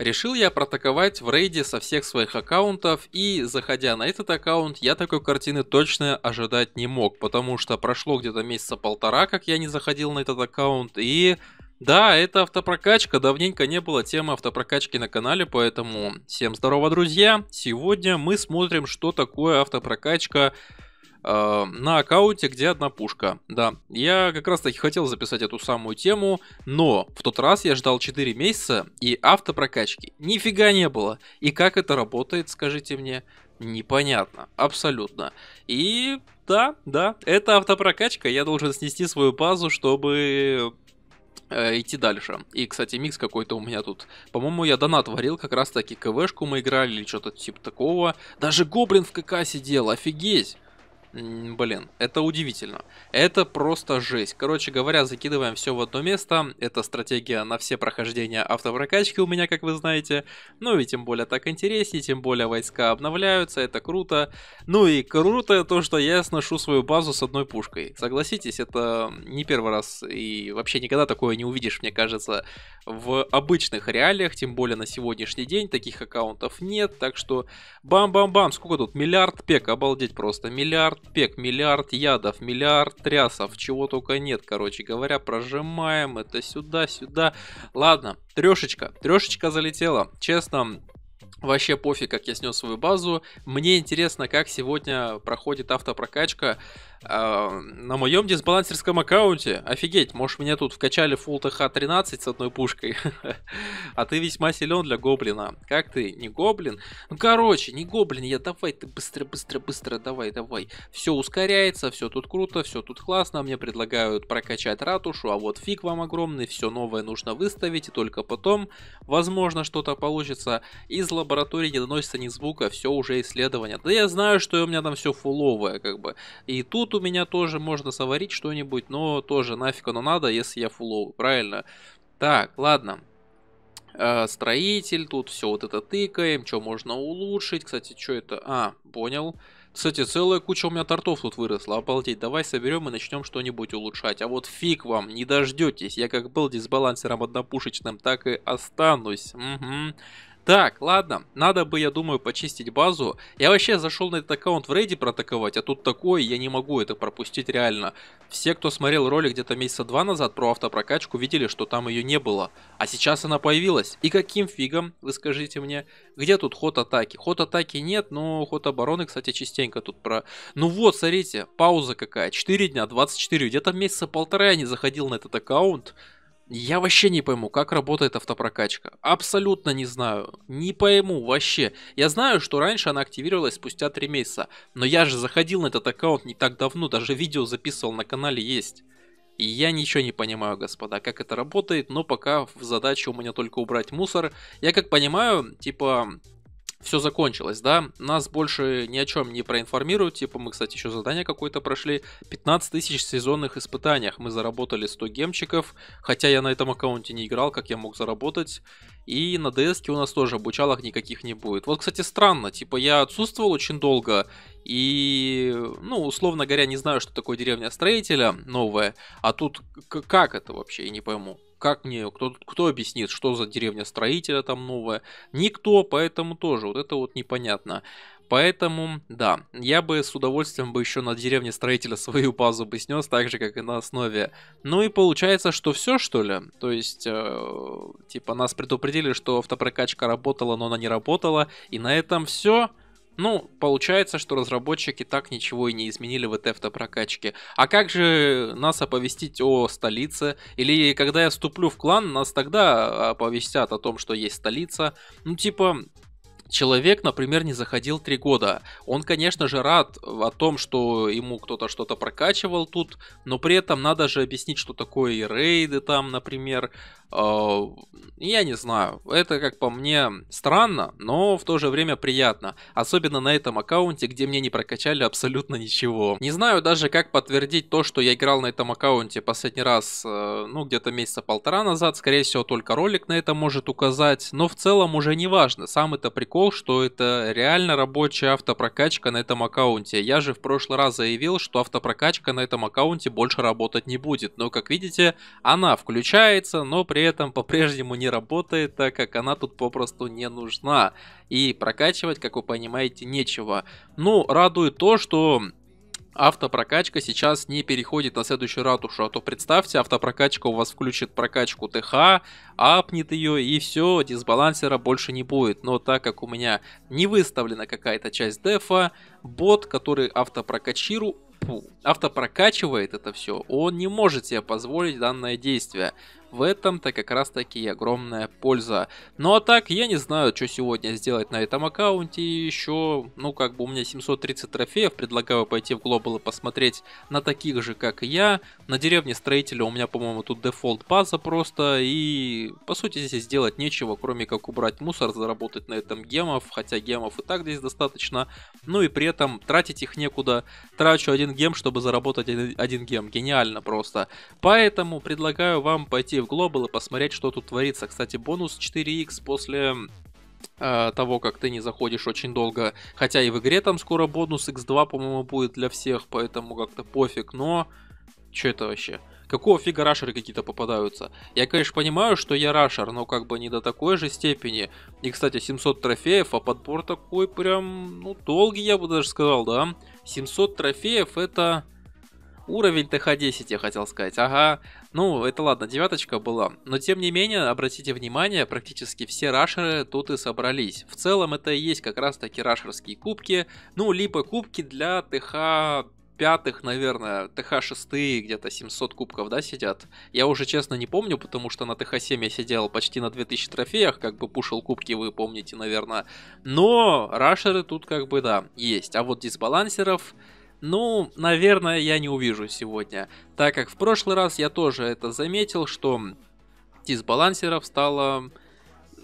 Решил я протаковать в рейде со всех своих аккаунтов, и заходя на этот аккаунт, я такой картины точно ожидать не мог, потому что прошло где-то месяца полтора, как я не заходил на этот аккаунт, и... Да, это автопрокачка, давненько не было темы автопрокачки на канале, поэтому всем здорово, друзья! Сегодня мы смотрим, что такое автопрокачка Э, на аккаунте, где одна пушка. Да, я как раз таки хотел записать эту самую тему, но в тот раз я ждал 4 месяца и автопрокачки. Нифига не было. И как это работает, скажите мне, непонятно. Абсолютно. И да, да, это автопрокачка. Я должен снести свою базу, чтобы э, идти дальше. И, кстати, микс какой-то у меня тут. По-моему, я донат варил, как раз таки КВшку мы играли или что-то типа такого. Даже гоблин в КК сидел, офигеть! Блин, это удивительно. Это просто жесть. Короче говоря, закидываем все в одно место. Это стратегия на все прохождения автопрокачки у меня, как вы знаете. Ну и тем более так интереснее, тем более войска обновляются, это круто. Ну и круто то, что я сношу свою базу с одной пушкой. Согласитесь, это не первый раз и вообще никогда такое не увидишь, мне кажется, в обычных реалиях, тем более на сегодняшний день. Таких аккаунтов нет, так что бам-бам-бам, сколько тут? Миллиард пек, обалдеть просто, миллиард миллиард пек, миллиард ядов, миллиард трясов, чего только нет, короче говоря, прожимаем это сюда, сюда. Ладно, трешечка, трешечка залетела, честно, Вообще пофиг, как я снес свою базу. Мне интересно, как сегодня проходит автопрокачка. Эм, на моем дисбалансерском аккаунте, офигеть, может меня тут вкачали фул ТХ-13 с одной пушкой, а ты весьма силен для гоблина. Как ты, не гоблин? Ну короче, не гоблин, я давай, ты быстро, быстро, быстро, давай, давай. Все ускоряется, все тут круто, все тут классно, мне предлагают прокачать ратушу, а вот фиг вам огромный, все новое нужно выставить, и только потом, возможно, что-то получится. Из лаборатории не доносится ни звука, все уже исследование. Да я знаю, что у меня там все фуловое, как бы. И тут тут у меня тоже можно соварить что-нибудь, но тоже нафиг оно надо, если я фуловый, правильно? Так, ладно. Э, строитель, тут все вот это тыкаем, что можно улучшить. Кстати, что это? А, понял. Кстати, целая куча у меня тортов тут выросла, обалдеть. Давай соберем и начнем что-нибудь улучшать. А вот фиг вам, не дождетесь. Я как был дисбалансером однопушечным, так и останусь. Угу. Так, ладно, надо бы, я думаю, почистить базу. Я вообще зашел на этот аккаунт в рейде протаковать, а тут такое, я не могу это пропустить реально. Все, кто смотрел ролик где-то месяца два назад про автопрокачку, видели, что там ее не было. А сейчас она появилась. И каким фигом, вы скажите мне, где тут ход атаки? Ход атаки нет, но ход обороны, кстати, частенько тут про... Ну вот, смотрите, пауза какая, 4 дня, 24, где-то месяца полтора я не заходил на этот аккаунт. Я вообще не пойму, как работает автопрокачка. Абсолютно не знаю. Не пойму вообще. Я знаю, что раньше она активировалась спустя 3 месяца. Но я же заходил на этот аккаунт не так давно, даже видео записывал на канале есть. И я ничего не понимаю, господа, как это работает, но пока в задаче у меня только убрать мусор. Я как понимаю, типа все закончилось, да, нас больше ни о чем не проинформируют, типа мы, кстати, еще задание какое-то прошли, 15 тысяч сезонных испытаниях, мы заработали 100 гемчиков, хотя я на этом аккаунте не играл, как я мог заработать, и на ds у нас тоже обучалок никаких не будет. Вот, кстати, странно, типа я отсутствовал очень долго, и, ну, условно говоря, не знаю, что такое деревня строителя новая, а тут как это вообще, я не пойму как мне, кто, кто объяснит, что за деревня строителя там новая? Никто, поэтому тоже, вот это вот непонятно. Поэтому, да, я бы с удовольствием бы еще на деревне строителя свою базу бы снес, так же, как и на основе. Ну и получается, что все, что ли? То есть, э, типа, нас предупредили, что автопрокачка работала, но она не работала. И на этом все. Ну, получается, что разработчики так ничего и не изменили в этой автопрокачке. А как же нас оповестить о столице? Или когда я вступлю в клан, нас тогда оповестят о том, что есть столица? Ну, типа, Человек, например, не заходил три года. Он, конечно же, рад о том, что ему кто-то что-то прокачивал тут, но при этом надо же объяснить, что такое и рейды там, например, Э, я не знаю, это как по мне странно, но в то же время приятно. Особенно на этом аккаунте, где мне не прокачали абсолютно ничего. Не знаю даже, как подтвердить то, что я играл на этом аккаунте последний раз, э, ну, где-то месяца полтора назад. Скорее всего, только ролик на это может указать. Но в целом уже не важно. Сам это прикол, что это реально рабочая автопрокачка на этом аккаунте. Я же в прошлый раз заявил, что автопрокачка на этом аккаунте больше работать не будет. Но, как видите, она включается, но при при этом по-прежнему не работает, так как она тут попросту не нужна. И прокачивать, как вы понимаете, нечего. Ну, радует то, что автопрокачка сейчас не переходит на следующую ратушу. А то представьте, автопрокачка у вас включит прокачку ТХ, апнет ее и все, дисбалансера больше не будет. Но так как у меня не выставлена какая-то часть дефа, бот, который автопрокачиру, фу, автопрокачивает это все, он не может себе позволить данное действие. В этом-то как раз таки огромная польза. Ну а так, я не знаю, что сегодня сделать на этом аккаунте. еще, ну как бы у меня 730 трофеев. Предлагаю пойти в Global и посмотреть на таких же, как и я. На деревне строителя у меня, по-моему, тут дефолт база просто. И по сути здесь сделать нечего, кроме как убрать мусор, заработать на этом гемов. Хотя гемов и так здесь достаточно. Ну и при этом тратить их некуда. Трачу один гем, чтобы заработать один гем. Гениально просто. Поэтому предлагаю вам пойти в Global и посмотреть, что тут творится. Кстати, бонус 4x после э, того, как ты не заходишь очень долго. Хотя и в игре там скоро бонус x2, по-моему, будет для всех, поэтому как-то пофиг, но... Что это вообще? Какого фига рашеры какие-то попадаются? Я, конечно, понимаю, что я рашер, но как бы не до такой же степени. И, кстати, 700 трофеев, а подбор такой прям, ну, долгий, я бы даже сказал, да? 700 трофеев это... Уровень ТХ-10, я хотел сказать. Ага, ну, это ладно, девяточка была. Но тем не менее, обратите внимание, практически все рашеры тут и собрались. В целом это и есть как раз таки рашерские кубки. Ну, либо кубки для ТХ пятых, наверное, тх шестые где-то 700 кубков, да, сидят? Я уже, честно, не помню, потому что на ТХ-7 я сидел почти на 2000 трофеях, как бы пушил кубки, вы помните, наверное. Но рашеры тут как бы, да, есть. А вот дисбалансеров ну, наверное, я не увижу сегодня, так как в прошлый раз я тоже это заметил, что дисбалансеров стало...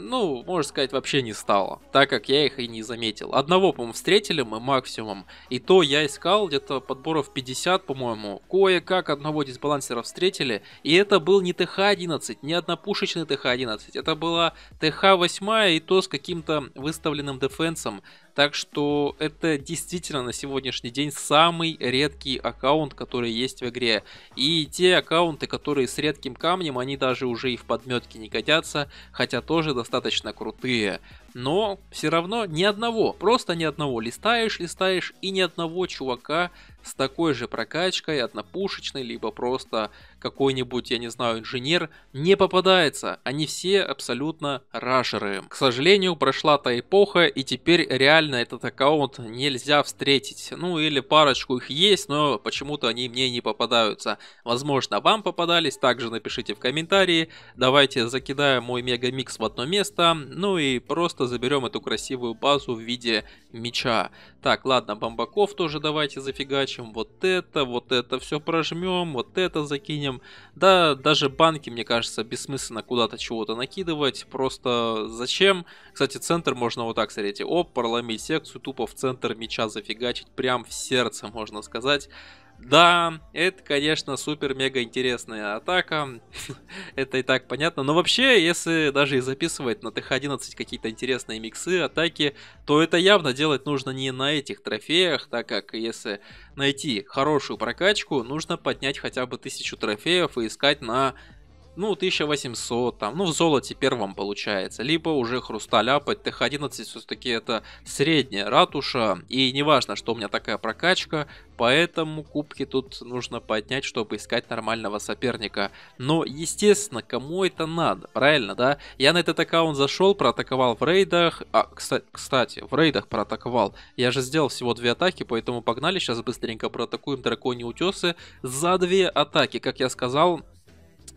Ну, можно сказать, вообще не стало, так как я их и не заметил. Одного, по-моему, встретили мы максимум, и то я искал где-то подборов 50, по-моему. Кое-как одного дисбалансера встретили, и это был не ТХ-11, не однопушечный ТХ-11, это была ТХ-8 и то с каким-то выставленным дефенсом так что это действительно на сегодняшний день самый редкий аккаунт, который есть в игре. И те аккаунты, которые с редким камнем, они даже уже и в подметке не годятся, хотя тоже достаточно крутые. Но все равно ни одного, просто ни одного. Листаешь, листаешь и ни одного чувака с такой же прокачкой, однопушечной, либо просто какой-нибудь, я не знаю, инженер, не попадается. Они все абсолютно рашеры. К сожалению, прошла та эпоха, и теперь реально этот аккаунт нельзя встретить. Ну или парочку их есть, но почему-то они мне не попадаются. Возможно, вам попадались, также напишите в комментарии. Давайте закидаем мой мегамикс в одно место, ну и просто заберем эту красивую базу в виде меча. Так, ладно, бомбаков тоже давайте зафигачим вытащим, вот это, вот это все прожмем, вот это закинем. Да, даже банки, мне кажется, бессмысленно куда-то чего-то накидывать, просто зачем? Кстати, центр можно вот так, смотрите, оп, проломить секцию, тупо в центр мяча зафигачить, прям в сердце, можно сказать. Да, это, конечно, супер-мега интересная атака. это и так понятно. Но вообще, если даже и записывать на ТХ-11 какие-то интересные миксы, атаки, то это явно делать нужно не на этих трофеях, так как если найти хорошую прокачку, нужно поднять хотя бы тысячу трофеев и искать на ну, 1800, там, ну, в золоте первом получается, либо уже хрусталя под ТХ-11 все-таки это средняя ратуша, и неважно, что у меня такая прокачка, поэтому кубки тут нужно поднять, чтобы искать нормального соперника. Но, естественно, кому это надо, правильно, да? Я на этот аккаунт зашел, проатаковал в рейдах, а, кстати, кстати, в рейдах проатаковал, я же сделал всего две атаки, поэтому погнали, сейчас быстренько проатакуем драконьи утесы за две атаки, как я сказал,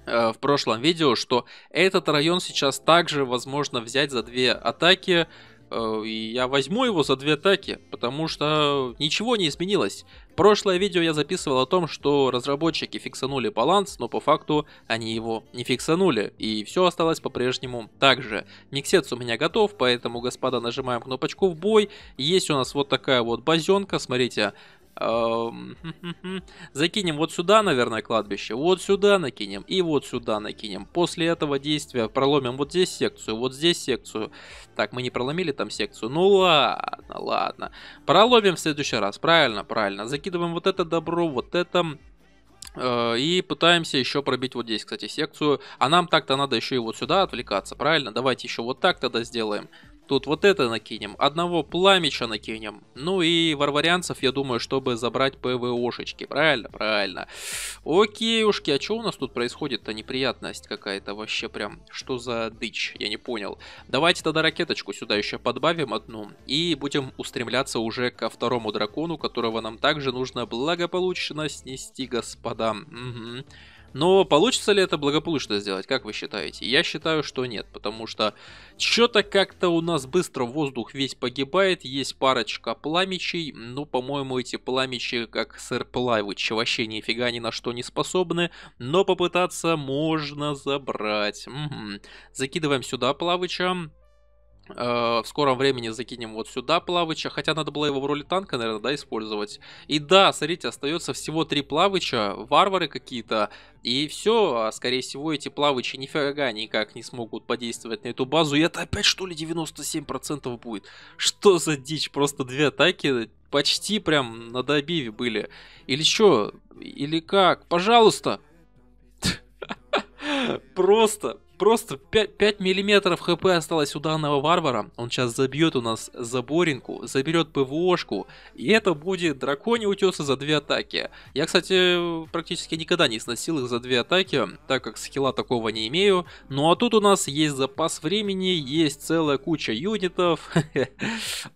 Э, в прошлом видео, что этот район сейчас также возможно взять за две атаки. Э, и я возьму его за две атаки, потому что ничего не изменилось. Прошлое видео я записывал о том, что разработчики фиксанули баланс, но по факту они его не фиксанули. И все осталось по-прежнему так же. Миксец у меня готов, поэтому, господа, нажимаем кнопочку в бой. Есть у нас вот такая вот базенка, смотрите, Закинем вот сюда, наверное, кладбище. Вот сюда накинем и вот сюда накинем. После этого действия проломим вот здесь секцию, вот здесь секцию. Так, мы не проломили там секцию. Ну ладно, ладно. Проломим в следующий раз. Правильно, правильно. Закидываем вот это добро, вот это... Э, и пытаемся еще пробить вот здесь, кстати, секцию. А нам так-то надо еще и вот сюда отвлекаться, правильно? Давайте еще вот так тогда сделаем. Тут вот это накинем, одного пламеча накинем. Ну и варварианцев, я думаю, чтобы забрать ПВОшечки. Правильно? Правильно. Окейушки, а что у нас тут происходит-то? Неприятность какая-то вообще прям. Что за дичь? Я не понял. Давайте тогда ракеточку сюда еще подбавим одну. И будем устремляться уже ко второму дракону, которого нам также нужно благополучно снести, господа. Угу. Но получится ли это благополучно сделать, как вы считаете? Я считаю, что нет, потому что что-то как-то у нас быстро воздух весь погибает, есть парочка пламечей, ну, по-моему, эти пламечи, как сэр плавыч, вообще нифига ни на что не способны, но попытаться можно забрать. Угу. Закидываем сюда плавыча, Э, в скором времени закинем вот сюда плавыча, хотя надо было его в роли танка, наверное, да, использовать. И да, смотрите, остается всего три плавыча, варвары какие-то, и все, а, скорее всего, эти плавычи нифига никак не смогут подействовать на эту базу, и это опять, что ли, 97% будет? Что за дичь, просто две атаки почти прям на добиве были. Или что? Или как? Пожалуйста! Просто просто 5, 5 миллиметров хп осталось у данного варвара. Он сейчас забьет у нас заборинку, заберет ПВОшку. И это будет драконий утесы за две атаки. Я, кстати, практически никогда не сносил их за две атаки, так как скилла такого не имею. Ну а тут у нас есть запас времени, есть целая куча юнитов.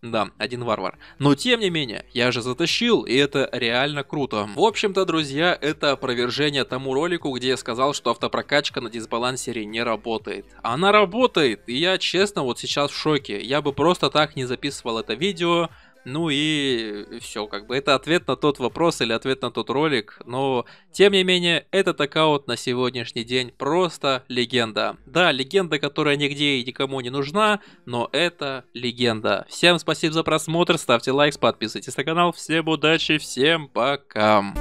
Да, один варвар. Но тем не менее, я же затащил, и это реально круто. В общем-то, друзья, это опровержение тому ролику, где я сказал, что автопрокачка на дисбалансере не работает работает. Она работает, и я честно вот сейчас в шоке. Я бы просто так не записывал это видео, ну и все, как бы это ответ на тот вопрос или ответ на тот ролик, но тем не менее, этот аккаунт на сегодняшний день просто легенда. Да, легенда, которая нигде и никому не нужна, но это легенда. Всем спасибо за просмотр, ставьте лайк, подписывайтесь на канал, всем удачи, всем пока.